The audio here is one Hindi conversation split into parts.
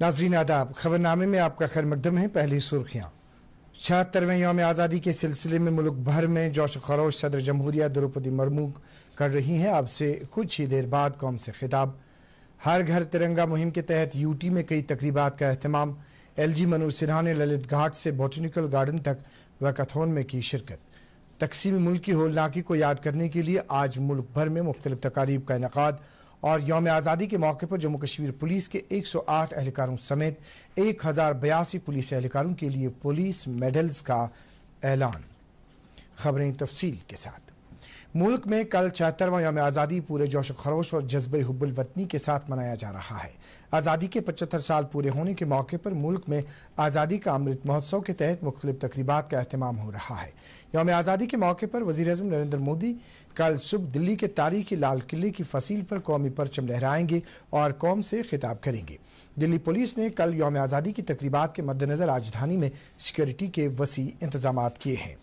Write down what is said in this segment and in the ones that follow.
नाजरीन आदाब खबरनामे में आपका खैर मकदम है पहली सुर्खियाँ छहत्तरवें योम आज़ादी के सिलसिले में मुल्क भर में जोश खरोश सदर जमहूरिया द्रौपदी मुर्मू कर रही हैं आपसे कुछ ही देर बाद कौम से खिताब हर घर तिरंगा मुहिम के तहत यूटी में कई तकरीबा का अहतमाम एल जी मनोज सिन्हा ने ललित घाट से बोटनिकल गार्डन तक वैकाथोन में की शिरकत तकसीम मुल्क की होलनाकी को याद करने के लिए आज मुल्क भर में मुख्तलिफ तकारीब का इनका और यौम आज़ादी के मौके पर जम्मू कश्मीर पुलिस के 108 एहलकारों समेत एक हज़ार बयासी पुलिस एहलकारों के लिए पुलिस मेडल्स का ऐलान खबरें तफसील के साथ मुल्क में कल चहत्तरवा यौम आज़ादी पूरे जोश खरोश और जज्बे हुबुल वतनी के साथ मनाया जा रहा है आज़ादी के पचहत्तर साल पूरे होने के मौके पर मुल्क में आज़ादी का अमृत महोत्सव के तहत मुख्तलिफ तकरीबा का अहतमाम हो रहा है योम आज़ादी के मौके पर वजी अजम नरेंद्र मोदी कल सुबह दिल्ली के तारीखी लाल किले की फसील पर कौमी परचम लहराएंगे और कौम से खिताब करेंगे दिल्ली पुलिस ने कल योम आज़ादी की तकरीबा के मद्देनज़र राजधानी में सिक्योरिटी के वसी इंतजाम किए हैं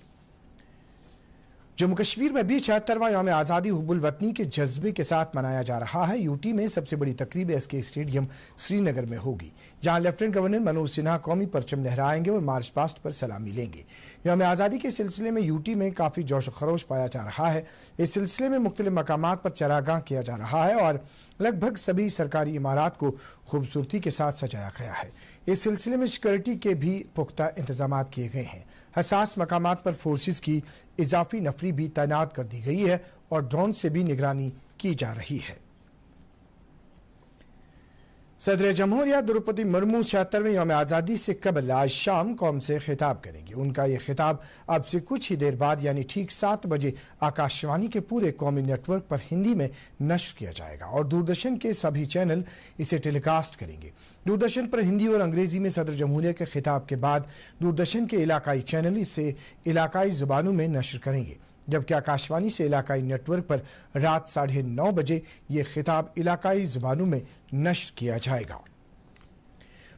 जम्मू कश्मीर में भी छिहत्तरवा यौम आज़ादी हुबुल वतनी के जज्बे के साथ मनाया जा रहा है यूटी में सबसे बड़ी तकरीब एस के स्टेडियम श्रीनगर में होगी जहां लेफ्टिनेंट गवर्नर मनोज सिन्हा कौमी परचम लहराएंगे और मार्च पास्ट पर सलामी लेंगे योम आज़ादी के सिलसिले में यूटी में काफ़ी जोश खरोश पाया जा रहा है इस सिलसिले में मुख्तल मकाम पर चरागाह किया जा रहा है और लगभग सभी सरकारी इमारत को खूबसूरती के साथ सजाया गया है इस सिलसिले में सिक्योरिटी के भी पुख्ता इंतजाम किए गए हैं हसास मकाम पर फोर्सेज की इजाफी नफरी भी तैनात कर दी गई है और ड्रोन से भी निगरानी की जा रही है सदर जमहूरिया द्रौपदी मुर्मू छिहत्तरवें योम आज़ादी से कबल आज शाम कौम से खिताब करेंगी उनका ये खिताब अब से कुछ ही देर बाद यानी ठीक सात बजे आकाशवाणी के पूरे कौमी नेटवर्क पर हिंदी में नष्ट किया जाएगा और दूरदर्शन के सभी चैनल इसे टेलीकास्ट करेंगे दूरदर्शन पर हिंदी और अंग्रेजी में सदर जमहूरिया के खिताब के बाद दूरदर्शन के इलाकाई चैनल इसे इलाकई जुबानों में नश्र करेंगे जबकि आकाशवाणी से इलाकाई नेटवर्क पर रात साढ़े नौ बजे ये खिताब इलाकाई जुबानों में नष्ट किया जाएगा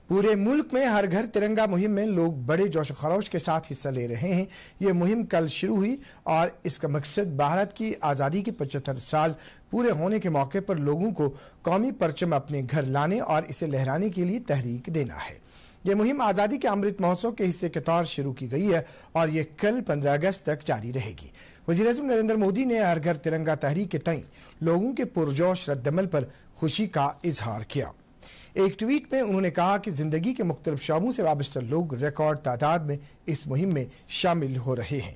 पूरे मुल्क में हर घर तिरंगा मुहिम में लोग बड़े जोश खरोश के साथ हिस्सा ले रहे हैं ये मुहिम कल शुरू हुई और इसका मकसद भारत की आज़ादी के पचहत्तर साल पूरे होने के मौके पर लोगों को कौमी परचम अपने घर लाने और इसे लहराने के लिए तहरीक देना है ये मुहिम आज़ादी के अमृत महोत्सव के हिस्से के तौर शुरू की गई है और ये कल पंद्रह अगस्त तक जारी रहेगी वजी अजम नरेंद्र मोदी ने हर घर तिरंगा तहरीक के तय लोगों के पुरजोश रद्दमल पर खुशी का इजहार किया एक ट्वीट में उन्होंने कहा कि जिंदगी के मुख्तलिफ शोबों से वाबस्तर लोग रिकॉर्ड तादाद में इस मुहिम में शामिल हो रहे हैं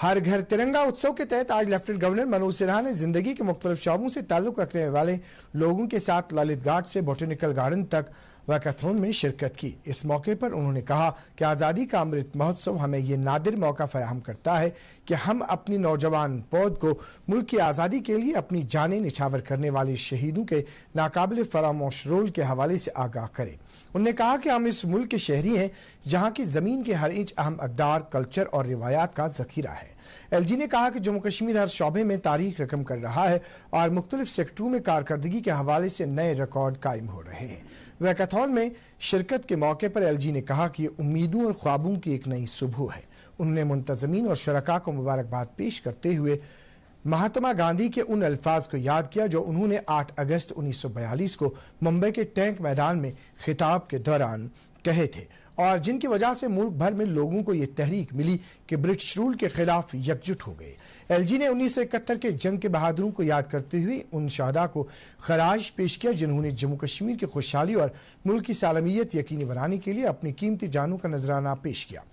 हर घर तिरंगा उत्सव के तहत आज लेफ्टिनेंट गवर्नर मनोज सिन्हा ने जिंदगी के मुख्तलिफ शोबों से ताल्लुक रखने वाले लोगों के साथ ललित घाट से बोटेनिकल गार्डन तक वैकथोन में शिरकत की इस मौके पर उन्होंने कहा कि आज़ादी का अमृत महोत्सव हमें ये नादिर मौका फराहम करता है कि हम अपनी नौजवान पौध को मुल्क की आज़ादी के लिए अपनी जानें निछावर करने वाले शहीदों के नाकाबिल फरामोश रोल के हवाले से आगाह करें उन्होंने कहा कि हम इस मुल्क के शहरी हैं जहाँ की ज़मीन के हर इंच अहम अकदार कल्चर और रिवायात का जखीरा है एलजी ने कहा कि जम्मू कश्मीर हर शोबे में तारीख रकम कर रहा है और मुख्तलिफ सेक्टरों में कारकर्दगी के हवाले से नए रिकॉर्ड कायम हो रहे हैं वैकाथॉन में शिरकत के मौके पर एलजी ने कहा कि उम्मीदों और ख्वाबों की एक नई सुबह है उन्होंने मुंतजमीन और शरका को मुबारकबाद पेश करते हुए महात्मा गांधी के उन अल्फाज को याद किया जो उन्होंने 8 अगस्त 1942 को मुंबई के टैंक मैदान में खिताब के दौरान कहे थे और जिनकी वजह से मुल्क भर में लोगों को यह तहरीक मिली कि ब्रिटिश रूल के खिलाफ एकजुट हो गए एलजी ने 1971 के जंग के बहादुरों को याद करते हुए उन शहदा को खराज पेश किया जिन्होंने जम्मू कश्मीर की खुशहाली और मुल्क की सालमियत यकीनी बनाने के लिए अपनी कीमती जानों का नजराना पेश किया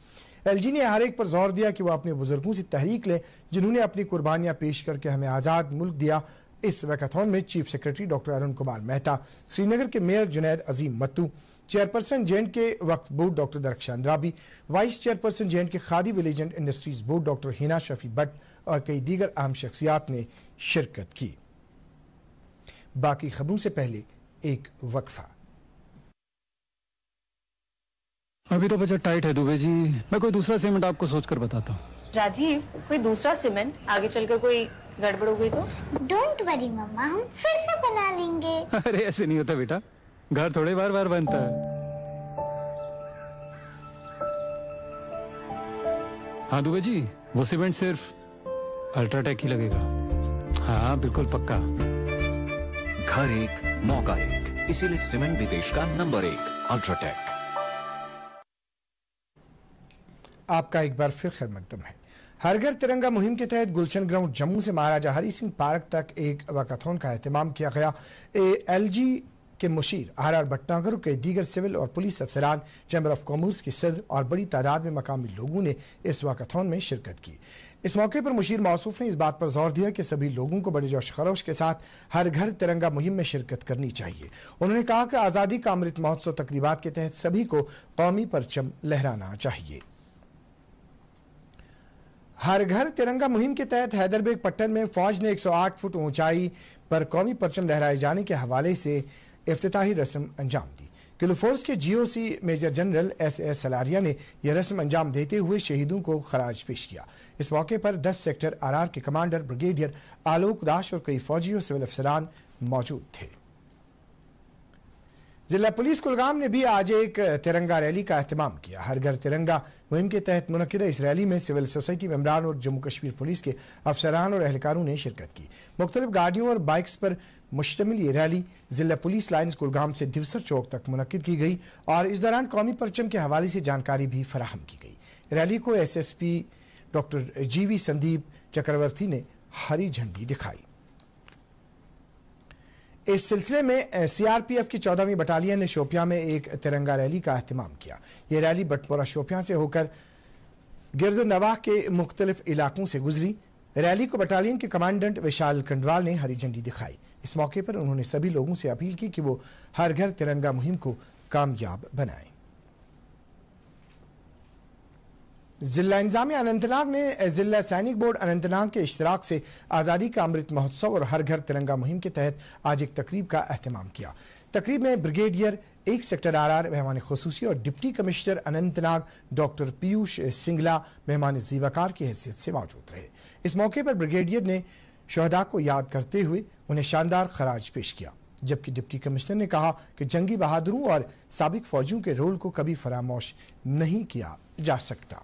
एलजी ने हर एक पर जोर दिया कि वह अपने बुजुर्गों से तहरीक लें जिन्होंने अपनी कुर्बानियां पेश करके हमें आज़ाद मुल्क दिया इस वैकाथन में chief secretary doctor Arun Kumar Mehta Srinagar के mayor Junaid Azim Mattu chairperson J and K Waqf board doctor Darakhshan Andrabi vice chairperson J and K Khadi village and industries board doctor Hina Shafi Bhat और कई दीगर अहम शख्सियात ने शिरकत की बाकी खबरों से पहले एक वक्फा अभी तो बजट टाइट है दुबे जी मैं कोई दूसरा सीमेंट आपको सोचकर बताता हूँ राजीव कोई दूसरा सीमेंट आगे चलकर कोई गड़बड़ हो गई तो डोंट वरी मम्मा हम फिर से बना लेंगे अरे ऐसे नहीं होता बेटा घर थोड़े बार बार बनता है हाँ दुबे जी वो सीमेंट सिर्फ अल्ट्राटेक ही लगेगा हाँ बिल्कुल पक्का घर एक मौका एक इसीलिए सीमेंट भी देश का नंबर एक अल्ट्राटेक आपका एक बार फिर खैर मकदम है हर घर तिरंगा मुहिम के तहत गुलशन ग्राउंड जम्मू से महाराजा हरी सिंह पार्क तक एक वकाथोन का अहतमाम किया गया ए एल जी के मुशीर आर आर भट्टागर के दीगर सिविल और पुलिस अफसरान चैम्बर ऑफ कॉमर्स के सदर और बड़ी तादाद में मकामी लोगों ने इस वाकथौन में शिरकत की इस मौके पर मुशीर मौसूफ ने इस बात पर जोर दिया कि सभी लोगों को बड़े जोश खरोश के साथ हर घर तिरंगा मुहिम में शिरकत करनी चाहिए उन्होंने कहा कि आज़ादी का अमृत महोत्सव तकरीबा के तहत सभी को कौमी परचम लहराना चाहिए हर घर तिरंगा मुहिम के तहत हैदरबेग पट्टन में फौज ने 108 फुट ऊंचाई पर कौमी परचम लहराए जाने के हवाले से अफ्ताही रस्म अंजाम दी किलोफोर्स के GOC major general S S Salaria ने यह रस्म अंजाम देते हुए शहीदों को खराज पेश किया इस मौके पर 10 सेक्टर आरआर के कमांडर ब्रिगेडियर आलोक दास और कई फौजी और सिविल अफसरान मौजूद थे जिला पुलिस कुलगाम ने भी आज एक तिरंगा रैली का अहतमाम किया हर घर तिरंगा मुहिम के तहत मुनदा इस रैली में सिविल सोसाइटी मेम्बरान और जम्मू कश्मीर पुलिस के अफसरान और एहलकारों ने शिरकत की मुख्तलिफ गाड़ियों और बाइक्स पर मुश्तमिल ये रैली जिला पुलिस लाइन्स कुलगाम से दिवसर चौक तक मुनद की गई और इस दौरान कौमी परचम के हवाले से जानकारी भी फराहम की गई रैली को S S P doctor G V Sandeep Chakravarthy ने हरी झंडी दिखाई इस सिलसिले में सीआरपीएफ की चौदहवीं बटालियन ने शोपिया में एक तिरंगा रैली का अहतमाम किया ये रैली बटपोरा शोपिया से होकर नवाह के मुख्तलिफ इलाकों से गुजरी रैली को बटालियन के कमांडेंट विशाल खंडवाल ने हरी झंडी दिखाई इस मौके पर उन्होंने सभी लोगों से अपील की कि वो हर घर तिरंगा मुहिम को कामयाब बनाएं जिला इंजामिया अनंतनाग ने जिला सैनिक बोर्ड अनंतनाग के इश्तराक से आज़ादी का अमृत महोत्सव और हर घर तिरंगा मुहिम के तहत आज एक तकरीब का अहतमाम किया तकरीब में ब्रिगेडियर एक सेक्टर आर आर मेहमान खसूसी और deputy commissioner Anantnag doctor Piyush Singla मेहमान जीवाकार की हैसियत से मौजूद रहे इस मौके पर ब्रिगेडियर ने शहदा को याद करते हुए उन्हें शानदार खराज पेश किया जबकि डिप्टी कमिश्नर ने कहा कि जंगी बहादुरों और सबक फौजियों के रोल को कभी फरामोश नहीं किया जा सकता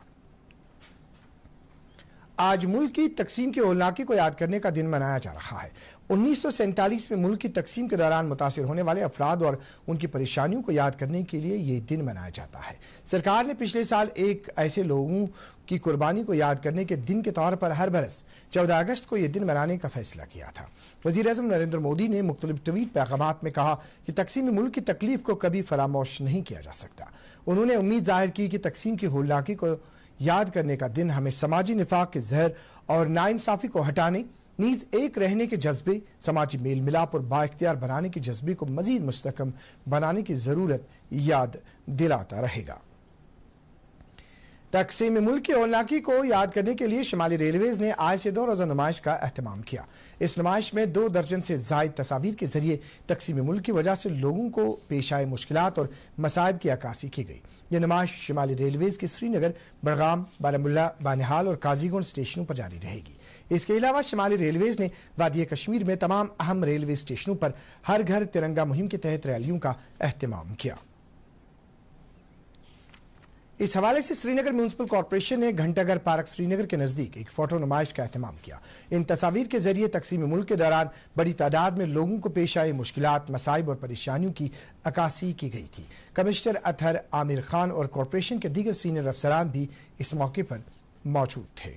आज मुल्क की तकसीम के उलाके को याद करने का दिन मनाया जा रहा है उन्नीस सौ सैंतालीस में मुल्क की तकसीम के दौरान मुतासर होने वाले अफराद और उनकी परेशानियों को याद करने के लिए यह दिन मनाया जाता है सरकार ने पिछले साल एक ऐसे लोगों की कुर्बानी को याद करने के दिन के तौर पर हर बरस चौदह अगस्त को यह दिन मनाने का फैसला किया था वजी अजम नरेंद्र मोदी ने मुख्तलिफ ट्वीट पैगाम में कहा कि तकसीम मुल्क की तकलीफ को कभी फरामोश नहीं किया जा सकता उन्होंने उम्मीद जाहिर की कि तकसीम की होल्लाकी को याद करने का दिन हमें समाजी निफाक के जहर और नाइंसाफी को हटाने नीज एक रहने के जज्बे समाजी मेल मिलाप और बाख्तियार बनाने के जज्बे को मजीद मुस्तकम बनाने की ज़रूरत याद दिलाता रहेगा तकसीम मुल्क की हौलनाकी को याद करने के लिए शुमाली रेलवेज ने आज से दो रोज़ा नुमाइश का अहतमाम किया इस नुमाइश में दो दर्जन से जायद तस्वीर के जरिए तकसीम मुल्क की वजह से लोगों को पेश आए मुश्किल और मसायब की अक्सी की गई यह नुमाइश शुमाली रेलवेज के श्रीनगर बड़गाम बारामुल्ला बानिहाल और काजीगुंड स्टेशनों पर जारी रहेगी इसके अलावा शुमाली रेलवेज ने वादी कश्मीर में तमाम अहम रेलवे स्टेशनों पर हर घर तिरंगा मुहिम के तहत रैलियों का अहतमाम किया इस हवाले से श्रीनगर म्यूनसिपल कॉरपोरेशन ने घंटाघर पार्क श्रीनगर के नजदीक एक फोटो नुमाइश का अहतमाम किया इन तस्वीर के जरिए तकसीम मुल्क के दौरान बड़ी तादाद में लोगों को पेश आई मुश्किल मसाइब और परेशानियों की अक्सी की गई थी कमिश्नर अतहर आमिर खान और कॉरपोरेशन के दीगर सीनियर अफसरान भी इस मौके पर मौजूद थे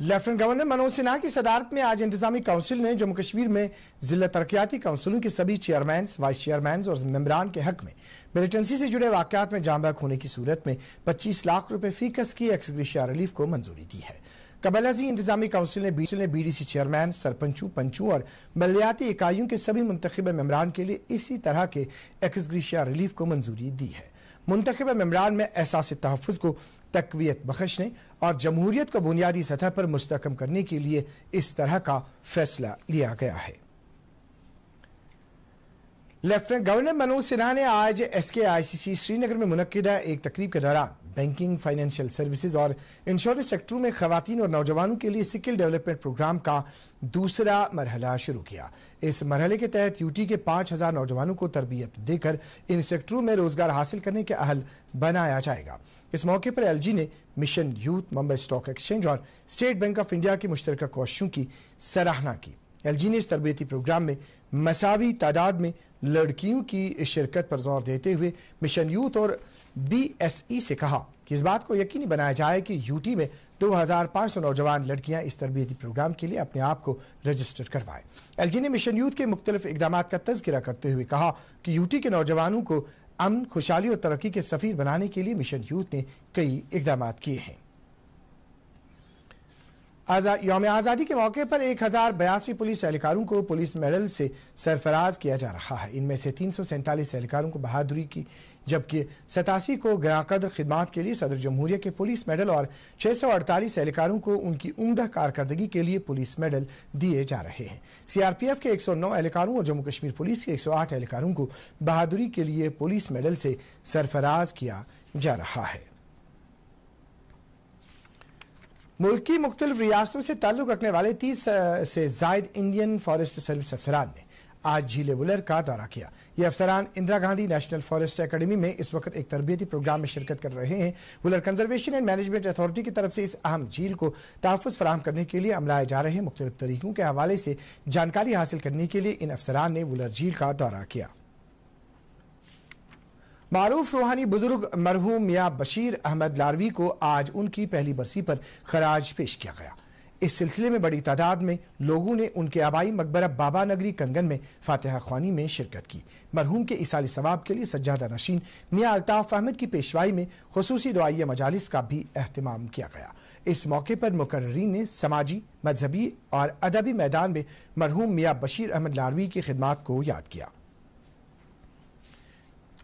लेफ्टिनेंट गवर्नर मनोज सिन्हा की सदारत में आज इंतजामी काउंसिल ने जम्मू कश्मीर में जिला तरक्याती काउंसिलों के सभी चेयरमैन वाइस चेयरमैन और मेम्बरान के हक में मिलिटेंसी से जुड़े वाकत में जामबैक होने की सूरत में 25 लाख रुपए फीकस की एक्सग्रेशिया रिलीफ को मंजूरी दी है कबलाजी इंतजामी काउंसिल ने बीच ने बीडीसी चेयरमैन सरपंचों पंचों और बलदयाती इकाइयों के सभी मुंतब मेम्बरान के लिए इसी तरह के एक्सग्रेशिया रिलीफ को मंजूरी दी है मुंतब ममरान में एहसास तहफ़ को तकवीत बख्शने और जमहूरीत को बुनियादी सतह पर मुस्तकम करने के लिए इस तरह का फैसला लिया गया है लेफ्टिनेंट गवर्नर मनोज सिन्हा ने आज एस के आई सी सी श्रीनगर में मुनदा एक तकरीब के दौरान बैंकिंग फाइनेंशियल सर्विसेज और इंश्योरेंस सेक्टरों में खातन और नौजवानों के लिए स्किल डेवलपमेंट प्रोग्राम का दूसरा मरहला शुरू किया इस मरहले के तहत यूटी के पांच हज़ार नौजवानों को तरबियत देकर इन सेक्टरों में रोजगार हासिल करने के अहल बनाया जाएगा इस मौके पर एलजी ने mission youth Mumbai stock exchange और स्टेट बैंक ऑफ इंडिया के मुश्तर कोशिशों की सराहना की एलजी ने इस तरबियती प्रोग्राम में मसावी तादाद में लड़कियों की शिरकत पर जोर देते हुए मिशन यूथ और बीएसई से कहा कि इस बात को यकीनी बनाया जाए कि यूटी में 2500 नौजवान लड़कियां इस तरबियती प्रोग्राम के लिए अपने आप को रजिस्टर करवाएं एलजी ने मिशन यूथ के मुख्तलिफ इकदाम का तस्करा करते हुए कहा कि यूटी के नौजवानों को अमन खुशहाली और तरक्की के सफ़ीर बनाने के लिए मिशन यूथ ने कई इकदाम किए हैं आजाद योम आज़ादी के मौके पर एक हज़ार बयासी पुलिस एहलकारों को पुलिस मेडल से सरफराज किया जा रहा है इनमें से तीन सौ सैंतालीस एहलकारों को बहादुरी की जबकि सतासी को ग्राकद्र खिदमत के लिए सदर जमहूरिया के पुलिस मेडल और छः सौ अड़तालीस एहलकारों को उनकी उमदा कारकर्दगी के लिए पुलिस मेडल दिए जा रहे हैं सी आर पी एफ के एक सौ नौ एहलकारों और जम्मू कश्मीर पुलिस के एक सौ आठ एहलकारों को बहादुरी के लिए पुलिस मेडल से सरफराज किया जा रहा है मुल्क की मुख्तलिफ रियासतों से ताल्लुक़ रखने वाले तीस से जायद इंडियन फॉरेस्ट सर्विस अफसरान ने आज झीले बुलर का दौरा किया ये अफसरान Indira Gandhi national forest academy में इस वक्त एक तरबियती प्रोग्राम में शिरकत कर रहे हैं Wular conservation and management authority की तरफ से इस अहम झील को तहफ़ फराम करने के लिए अमलाए जा रहे मुख्तलिफ तरीकों के हवाले से जानकारी हासिल करने के लिए इन अफसरान ने बुलर झील का दौरा किया मरूफ रूहानी बुजुर्ग मरहूम मियाँ बशीर अहमद लारवी को आज उनकी पहली बरसी पर खराज पेश किया गया इस सिलसिले में बड़ी तादाद में लोगों ने उनके आबाई मकबरा बाबा नगरी कंगन में फातहा खानी में शिरकत की मरहूम के इसाली सवाब के लिए सज्जादा नशीन मियाँ अल्ताफ़ अहमद की पेशवाई में खसूसी दुआई मजालस का भी अहतमाम किया गया इस मौके पर मुकर्रीन ने समाजी मजहबी और अदबी मैदान में मरहूम मियाँ बशीर अहमद लारवी की खिदमत को याद किया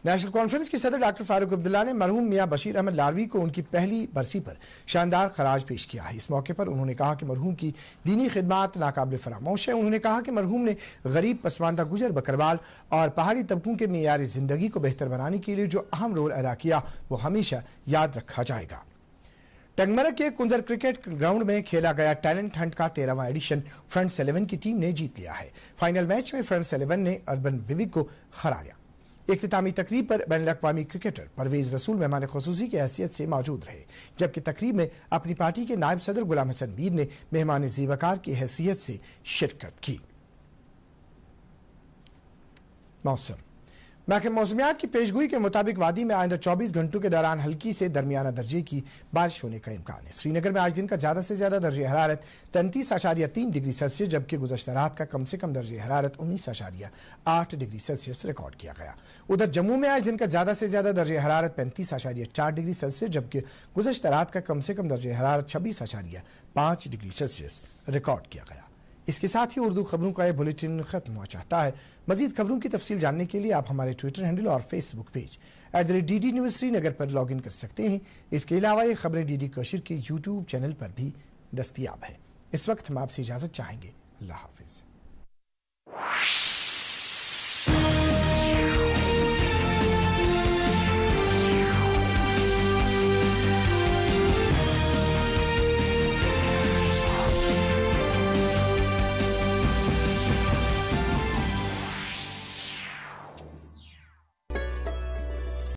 नेशनल कॉन्फ्रेंस के सदर डॉक्टर फारूक अब्दुल्ला ने मरहूम मियाँ बशीर अहमद लारवी को उनकी पहली बरसी पर शानदार खराज पेश किया है इस मौके पर उन्होंने कहा कि मरहूम की दीनी खिदमत नाकबले फरामोश है उन्होंने कहा कि मरहूम ने गरीब पसमानदा गुजर बकरवाल और पहाड़ी तबकों के मैार ज़िंदगी को बेहतर बनाने के लिए जो अहम रोल अदा किया वो हमेशा याद रखा जाएगा टंगमरग के कुंजर क्रिकेट ग्राउंड में खेला गया टैलेंट हंट का तेरहवां एडिशन फ्रंट सेलेवन की टीम ने जीत लिया है फाइनल मैच में फ्रंट सेलेवन ने अर्बन विविक को हरा दिया अख्तामी तकरीब पर बैन अवी क्रिकेटर परवेज रसूल मेहमान खसूसी की हैसियत से मौजूद रहे जबकि तकरीब में अपनी पार्टी के नायब सदर गुलाम हसन मीर ने मेहमान जीवाकार की हैसियत से शिरकत की मौसम महकमे मौसमियात की पेशगोई के मुताबिक वादी में आइंदा 24 घंटों के दौरान हल्की से दरमियाना दर्जे की बारिश होने का इम्कान है श्रीनगर में आज दिन का ज़्यादा से ज़्यादा दर्ज हरारत तैंतीस आशारिया तीन डिग्री सेल्सियस जबकि गुजशत रात का कम से कम दर्ज हरारत उन्नीस आशारिया आठ डिग्री सेल्सियस रिकॉर्ड किया गया उधर जम्मू में आज दिन का ज़्यादा से ज़्यादा दर्ज हरारत पैंतीस आशारिया चार डिग्री सेल्सियस जबकि गुजशत रात का कम से कम दर्ज हरारत छब्बीस आशारिया पांच डिग्री सेल्सियस रिकॉर्ड किया गया इसके साथ ही उर्दू खबरों का यह बुलेटिन खत्म हुआ चाहता है मजीद खबरों की तफसील जानने के लिए आप हमारे ट्विटर हैंडल और Facebook page at the rate D D news Srinagar पर लॉग इन कर सकते हैं इसके अलावा ये खबरें डी डी कशिर के यूट्यूब चैनल पर भी दस्तियाब है इस वक्त हम आपसे इजाज़त चाहेंगे अल्लाह हाफिज़